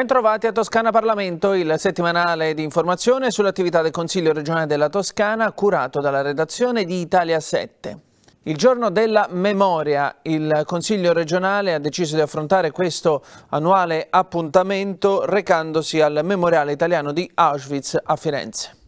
Bentrovati a Toscana Parlamento, il settimanale di informazione sull'attività del Consiglio regionale della Toscana curato dalla redazione di Italia 7. Il giorno della memoria il Consiglio regionale ha deciso di affrontare questo annuale appuntamento recandosi al Memoriale Italiano di Auschwitz a Firenze.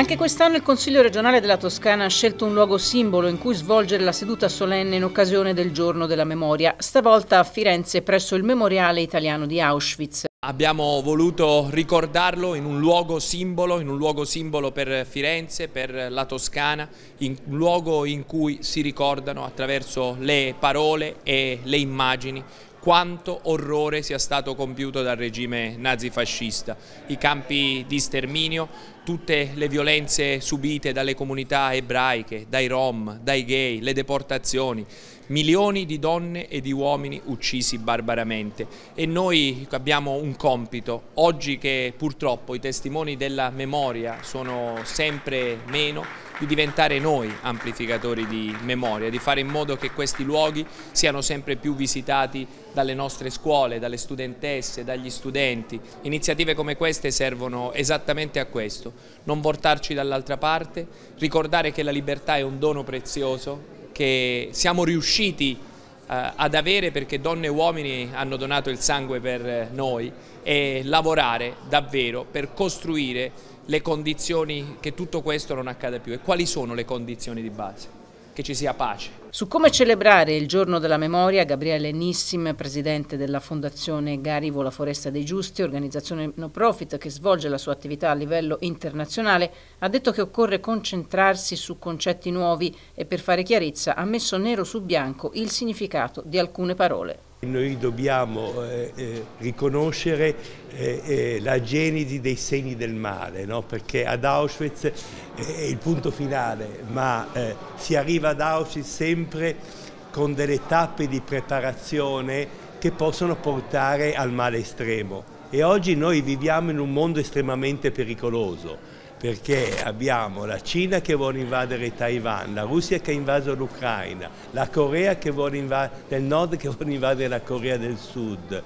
Anche quest'anno il Consiglio regionale della Toscana ha scelto un luogo simbolo in cui svolgere la seduta solenne in occasione del giorno della memoria, stavolta a Firenze presso il Memoriale Italiano di Auschwitz. Abbiamo voluto ricordarlo in un luogo simbolo, in un luogo simbolo per Firenze, per la Toscana, in un luogo in cui si ricordano attraverso le parole e le immagini quanto orrore sia stato compiuto dal regime nazifascista. I campi di sterminio, tutte le violenze subite dalle comunità ebraiche, dai rom, dai gay, le deportazioni, milioni di donne e di uomini uccisi barbaramente e noi abbiamo un compito, oggi che purtroppo i testimoni della memoria sono sempre meno, di diventare noi amplificatori di memoria, di fare in modo che questi luoghi siano sempre più visitati dalle nostre scuole, dalle studentesse, dagli studenti. Iniziative come queste servono esattamente a questo, non voltarci dall'altra parte, ricordare che la libertà è un dono prezioso che siamo riusciti eh, ad avere perché donne e uomini hanno donato il sangue per eh, noi e lavorare davvero per costruire le condizioni che tutto questo non accada più e quali sono le condizioni di base? che ci sia pace. Su come celebrare il giorno della memoria, Gabriele Nissim, presidente della Fondazione Garivo La Foresta dei Giusti, organizzazione no profit che svolge la sua attività a livello internazionale, ha detto che occorre concentrarsi su concetti nuovi e per fare chiarezza ha messo nero su bianco il significato di alcune parole. Noi dobbiamo eh, eh riconoscere eh, eh, la genesi dei segni del male, no? perché ad Auschwitz eh, è il punto finale, ma si arriva ad Auschwitz sempre con delle tappe di preparazione che possono portare al male estremo. E oggi noi viviamo in un mondo estremamente pericoloso, perché abbiamo la Cina che vuole invadere Taiwan, la Russia che ha invaso l'Ucraina, la Corea del Nord che vuole invadere la Corea del Sud,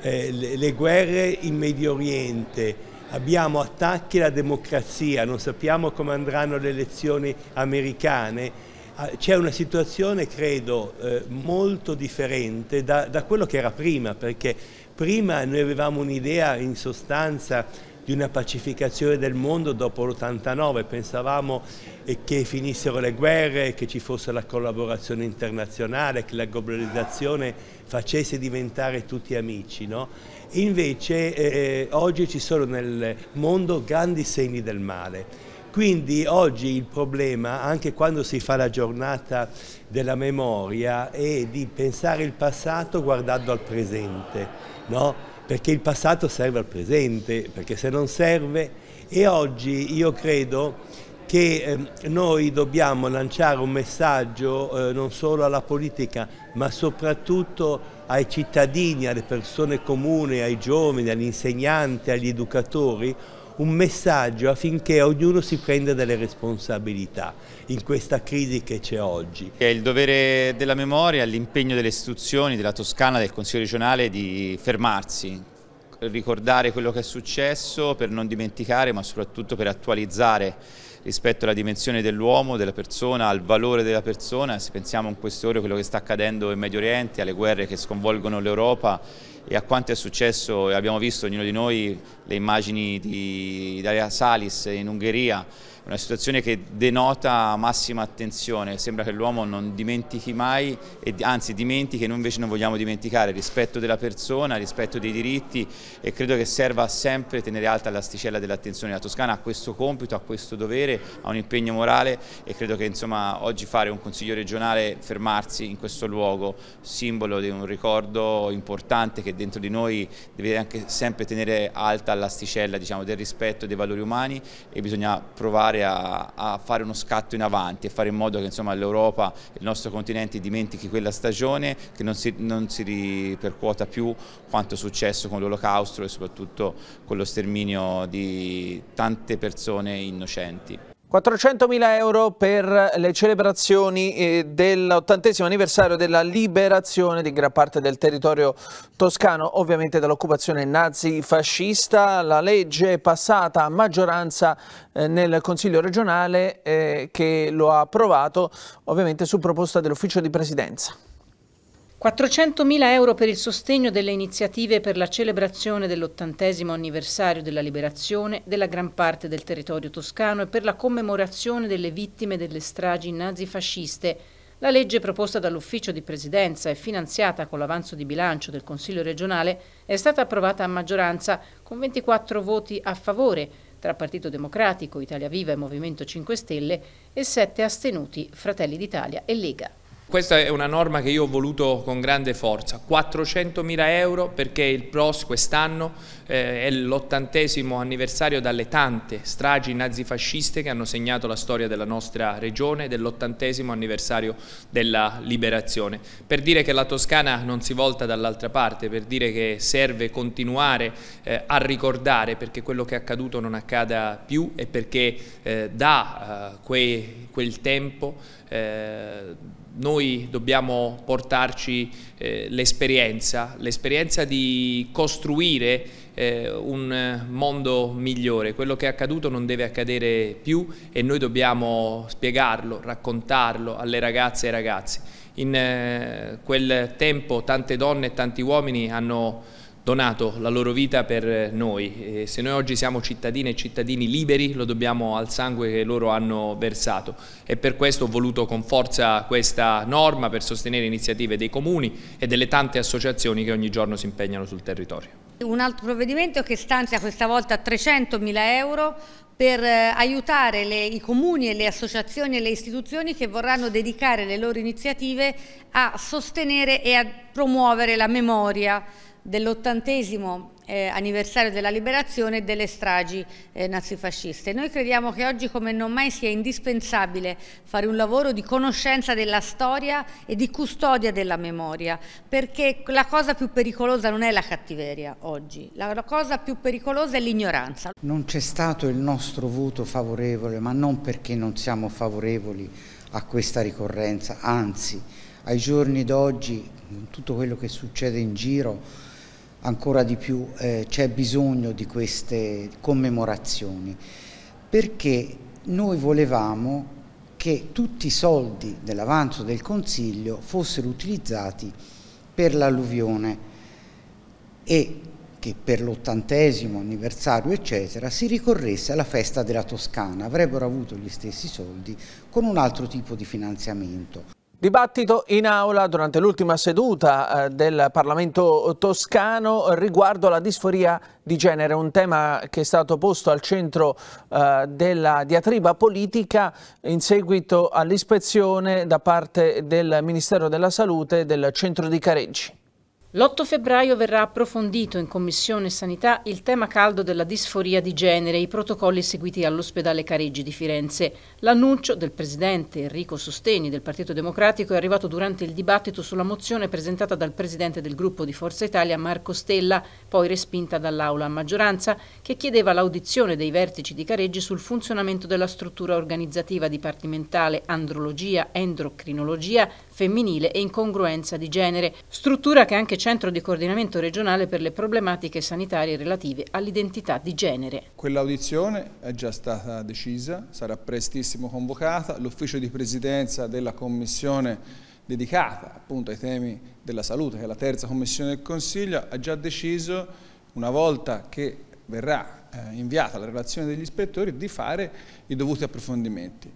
eh, le, le guerre in Medio Oriente, abbiamo attacchi alla democrazia, non sappiamo come andranno le elezioni americane, ah, c'è una situazione credo eh, molto differente da, da, quello che era prima perché prima noi avevamo un'idea in sostanza di una pacificazione del mondo dopo l'89, pensavamo eh, che finissero le guerre, che ci fosse la collaborazione internazionale, che la globalizzazione facesse diventare tutti amici. No? Invece eh, eh, oggi ci sono nel mondo grandi segni del male. Quindi oggi il problema, anche quando si fa la giornata della memoria, è di pensare il passato guardando al presente. No? perché il passato serve al presente, perché se non serve e oggi io credo che ehm, noi dobbiamo lanciare un messaggio eh, non solo alla politica ma soprattutto ai cittadini, alle persone comuni, ai giovani, agli insegnanti, agli educatori un messaggio affinché ognuno si prenda delle responsabilità in questa crisi che c'è oggi. È il dovere della memoria, l'impegno delle istituzioni, della Toscana, del Consiglio regionale di fermarsi, ricordare quello che è successo per non dimenticare ma soprattutto per attualizzare rispetto alla dimensione dell'uomo, della persona, al valore della persona, se pensiamo in queste ore a quello che sta accadendo in Medio Oriente, alle guerre che sconvolgono l'Europa e a quanto è successo, abbiamo visto ognuno di noi le immagini di Daria Salis in Ungheria, una situazione che denota massima attenzione, sembra che l'uomo non dimentichi mai, e anzi dimentichi e noi invece non vogliamo dimenticare, rispetto della persona, rispetto dei diritti e credo che serva sempre tenere alta l'asticella dell'attenzione. La Toscana ha questo compito, ha questo dovere, ha un impegno morale e credo che insomma, oggi fare un consiglio regionale, fermarsi in questo luogo, simbolo di un ricordo importante che dentro di noi deve anche sempre tenere alta l'asticella diciamo, del rispetto dei valori umani e bisogna provare provare a, a, fare uno scatto in avanti e fare in modo che l'Europa, il nostro continente dimentichi quella stagione, che non si, non si ripercuota più quanto è successo con l'olocausto e soprattutto con lo sterminio di tante persone innocenti. 400.000 euro per le celebrazioni eh, dell'ottantesimo anniversario della liberazione di gran parte del territorio toscano, ovviamente dall'occupazione nazi-fascista. La legge è passata a maggioranza eh, nel Consiglio regionale eh, che lo ha approvato, ovviamente su proposta dell'Ufficio di Presidenza. 400.000 euro per il sostegno delle iniziative per la celebrazione dell'ottantesimo anniversario della liberazione della gran parte del territorio toscano e per la commemorazione delle vittime delle stragi nazifasciste. La legge proposta dall'ufficio di presidenza e finanziata con l'avanzo di bilancio del Consiglio regionale è stata approvata a maggioranza con 24 voti a favore tra Partito Democratico, Italia Viva e Movimento 5 Stelle e 7 astenuti Fratelli d'Italia e Lega. Questa è una norma che io ho voluto con grande forza, 400.000 euro perché il PROS quest'anno eh, è l'ottantesimo anniversario dalle tante stragi nazifasciste che hanno segnato la storia della nostra regione, dell'ottantesimo anniversario della liberazione. Per dire che la Toscana non si volta dall'altra parte, per dire che serve continuare eh, a ricordare perché quello che è accaduto non accada più e perché eh, da eh, quei, quel tempo eh, noi dobbiamo portarci eh, l'esperienza, l'esperienza di costruire eh, un mondo migliore. Quello che è accaduto non deve accadere più e noi dobbiamo spiegarlo, raccontarlo alle ragazze e ai ragazzi. In eh, quel tempo tante donne e tanti uomini hanno donato la loro vita per noi e se noi oggi siamo cittadine e cittadini liberi lo dobbiamo al sangue che loro hanno versato e per questo ho voluto con forza questa norma per sostenere iniziative dei comuni e delle tante associazioni che ogni giorno si impegnano sul territorio. Un altro provvedimento che stanzia questa volta 300 mila euro per eh, aiutare le, i comuni e le associazioni e le istituzioni che vorranno dedicare le loro iniziative a sostenere e a promuovere la memoria dell'ottantesimo eh, anniversario della liberazione e delle stragi eh, nazifasciste. Noi crediamo che oggi come non mai sia indispensabile fare un lavoro di conoscenza della storia e di custodia della memoria, perché la cosa più pericolosa non è la cattiveria oggi, la cosa più pericolosa è l'ignoranza. Non c'è stato il nostro voto favorevole, ma non perché non siamo favorevoli a questa ricorrenza, anzi ai giorni d'oggi, con tutto quello che succede in giro, ancora di più eh, c'è bisogno di queste commemorazioni, perché noi volevamo che tutti i soldi dell'avanzo del Consiglio fossero utilizzati per l'alluvione e che per l'ottantesimo anniversario eccetera si ricorresse alla festa della Toscana, avrebbero avuto gli stessi soldi con un altro tipo di finanziamento. Dibattito in aula durante l'ultima seduta eh, del Parlamento toscano riguardo alla disforia di genere, un tema che è stato posto al centro eh, della diatriba politica in seguito all'ispezione da parte del Ministero della Salute del centro di Careggi. L'8 febbraio verrà approfondito in Commissione Sanità il tema caldo della disforia di genere e i protocolli seguiti all'ospedale Careggi di Firenze. L'annuncio del presidente Enrico Sosteni del Partito Democratico è arrivato durante il dibattito sulla mozione presentata dal presidente del gruppo di Forza Italia Marco Stella, poi respinta dall'Aula a maggioranza, che chiedeva l'audizione dei vertici di Careggi sul funzionamento della struttura organizzativa dipartimentale andrologia, endocrinologia, femminile e incongruenza di genere, struttura che anche Centro di Coordinamento Regionale per le Problematiche Sanitarie relative all'identità di genere. Quell'audizione è già stata decisa, sarà prestissimo convocata, l'ufficio di presidenza della Commissione dedicata appunto ai temi della salute, che è la terza commissione del Consiglio, ha già deciso, una volta che verrà eh, inviata la relazione degli ispettori, di fare i dovuti approfondimenti.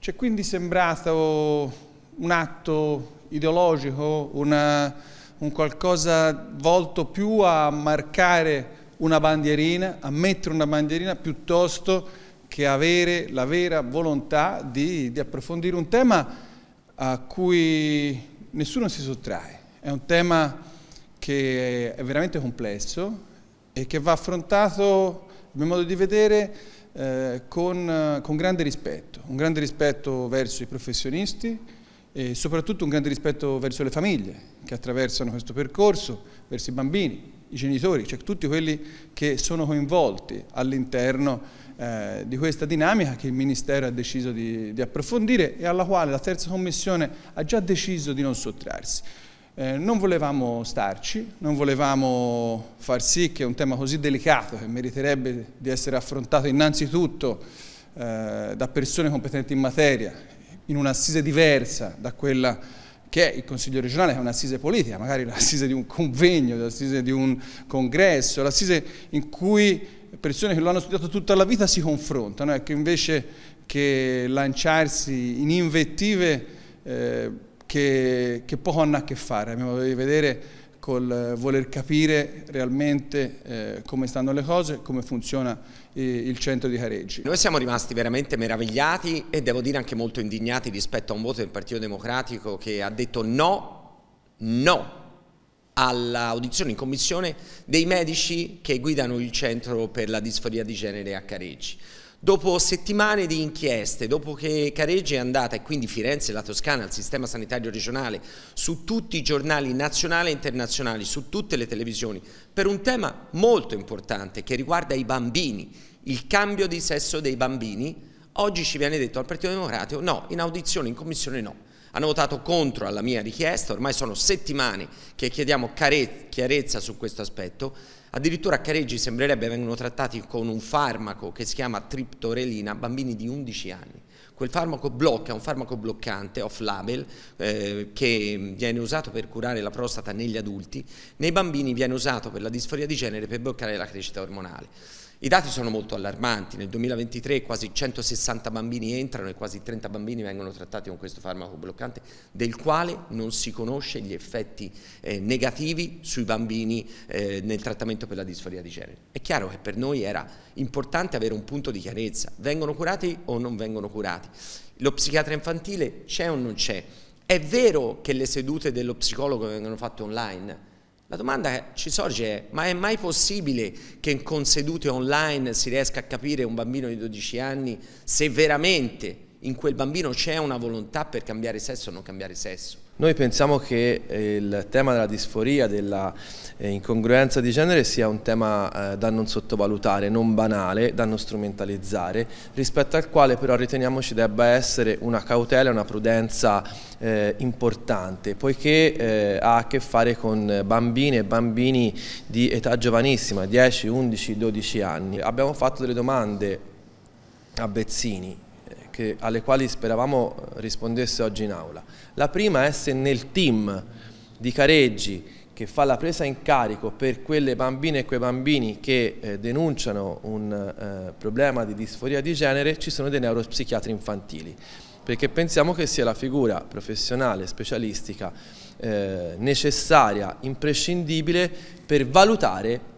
C'è quindi sembrato un atto ideologico, una un qualcosa volto più a marcare una bandierina, a mettere una bandierina, piuttosto che avere la vera volontà di, di approfondire un tema a cui nessuno si sottrae. È un tema che è veramente complesso e che va affrontato, a mio modo di vedere, eh, con, con, grande rispetto, un grande rispetto verso i professionisti e soprattutto un grande rispetto verso le famiglie, che attraversano questo percorso, verso i bambini, i genitori, cioè tutti quelli che sono coinvolti all'interno eh, di questa dinamica che il Ministero ha deciso di, di, approfondire e alla quale la terza commissione ha già deciso di non sottrarsi. Eh, non volevamo starci, non volevamo far sì che un tema così delicato che meriterebbe di essere affrontato innanzitutto eh, da persone competenti in materia, in un'assise diversa da quella che che è il Consiglio regionale è un'assise politica, magari l'assise di un convegno, l'assise di un congresso, l'assise in cui persone che lo hanno studiato tutta la vita si confrontano e ecco, che invece che lanciarsi in invettive eh, che, che poco hanno a che fare, a mio modo di vedere col eh, voler capire realmente eh, come stanno le cose, come funziona eh, il centro di Careggi. Noi siamo rimasti veramente meravigliati e devo dire anche molto indignati rispetto a un voto del Partito Democratico che ha detto no, no all'audizione in commissione dei medici che guidano il centro per la disforia di genere a Careggi. Dopo settimane di inchieste, dopo che Careggi è andata e quindi Firenze e la Toscana al sistema sanitario regionale, su tutti i giornali nazionali e internazionali, su tutte le televisioni, per un tema molto importante che riguarda i bambini, il cambio di sesso dei bambini, oggi ci viene detto al Partito Democratico no, in audizione, in commissione no hanno votato contro alla mia richiesta, ormai sono settimane che chiediamo chiarezza su questo aspetto, addirittura a Careggi sembrerebbe vengono trattati con un farmaco che si chiama triptorelina bambini di 11 anni. Quel farmaco blocca, è un farmaco bloccante off label eh, che viene usato per curare la prostata negli adulti, nei bambini viene usato per la disforia di genere per bloccare la crescita ormonale. I dati sono molto allarmanti, nel 2023 quasi 160 bambini entrano e quasi 30 bambini vengono trattati con questo farmaco bloccante del quale non si conosce gli effetti eh, negativi sui bambini eh, nel trattamento per la disforia di genere. È chiaro che per noi era importante avere un punto di chiarezza, vengono curati o non vengono curati? Lo psichiatra infantile c'è o non c'è? È vero che le sedute dello psicologo vengono fatte online? La domanda che ci sorge è, ma è mai possibile che con sedute online si riesca a capire un bambino di 12 anni se veramente in quel bambino c'è una volontà per cambiare sesso o non cambiare sesso? Noi pensiamo che eh, il tema della disforia, della eh, incongruenza di genere sia un tema eh, da non sottovalutare, non banale, da non strumentalizzare, rispetto al quale però riteniamo ci debba essere una cautela, e una prudenza importante, poiché ha a che fare con bambine e bambini di età giovanissima, 10, 11, 12 anni. Abbiamo fatto delle domande a Bezzini che, alle quali speravamo eh, rispondesse oggi in aula. La prima è se nel team di Careggi che fa la presa in carico per quelle bambine e quei bambini che eh, denunciano un eh, problema di disforia di genere ci sono dei neuropsichiatri infantili perché pensiamo che sia la figura professionale, specialistica eh, necessaria, imprescindibile per valutare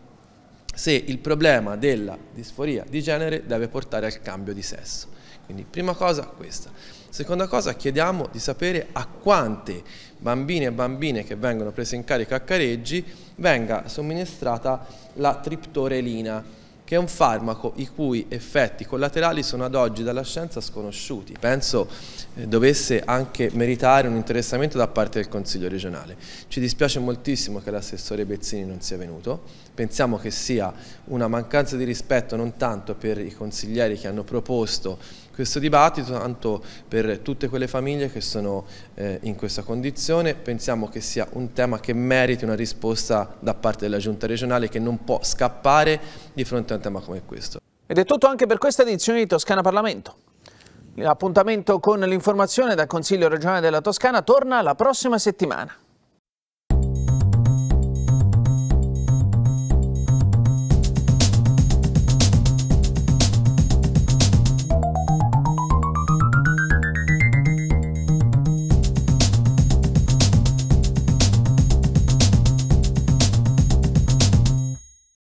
se il problema della disforia di genere deve portare al cambio di sesso. Quindi prima cosa questa. Seconda cosa chiediamo di sapere a quante bambine e bambine che vengono prese in carica a Careggi venga somministrata la triptorelina che è un farmaco i cui effetti collaterali sono ad oggi dalla scienza sconosciuti. Penso eh, dovesse anche meritare un interessamento da parte del Consiglio regionale. Ci dispiace moltissimo che l'assessore Bezzini non sia venuto, pensiamo che sia una mancanza di rispetto non tanto per i consiglieri che hanno proposto questo dibattito, tanto per tutte quelle famiglie che sono eh, in questa condizione, pensiamo che sia un tema che meriti una risposta da parte della Giunta regionale che non può scappare di fronte a un tema come questo. Ed è tutto anche per questa edizione di Toscana Parlamento. L'appuntamento con l'informazione dal Consiglio regionale della Toscana torna la prossima settimana.